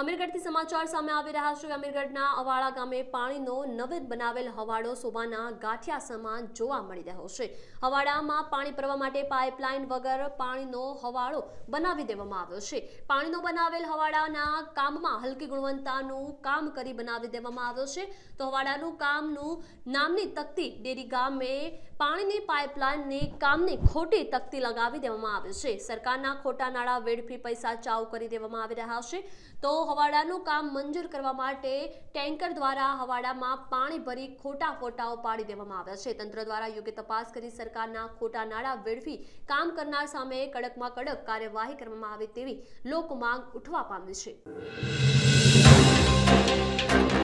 અમીરગઢથી સમાચાર સામે આવી રહ્યા છે અમીરગઢના અવાળા ગામે પાણીનો નવે બનાવેલ હવાડો સોવાના ગાંઠિયા સમાન જોવા મળી રહ્યો છે હવાડામાં પાણી ભરવા માટે પાઇપલાઇન વગર પાણીનો હવાડો બનાવી દેવામાં આવ્યો છે પાણીનો બનાવેલ હવાડાના કામમાં હલકી ગુણવત્તાનું કામ કરી બનાવી દેવામાં આવ્યો છે તો હવાડાનું કામનું નામની તકતી ડેરી ગામે પાણીની પાઇપલાઇનની કામની ખોટી તકતી લગાવી દેવામાં આવે છે સરકારના ખોટા નાણાં વેડફી પૈસા ચાવ કરી દેવામાં આવી રહ્યા છે તો હવાડાનું કામ મંજૂર કરવા માટે ટેન્કર દ્વારા હવાડામાં પાણી ભરી ખોટા ફોટાઓ પાડી દેવામાં આવ્યા છે તંત્ર દ્વારા યોગ્ય તપાસ કરી સરકારના ખોટા નાણાં વેડફી કામ કરનાર સામે કડકમાં કડક કાર્યવાહી કરવામાં આવે તેવી લોક માંગ ઉઠવા પામી છે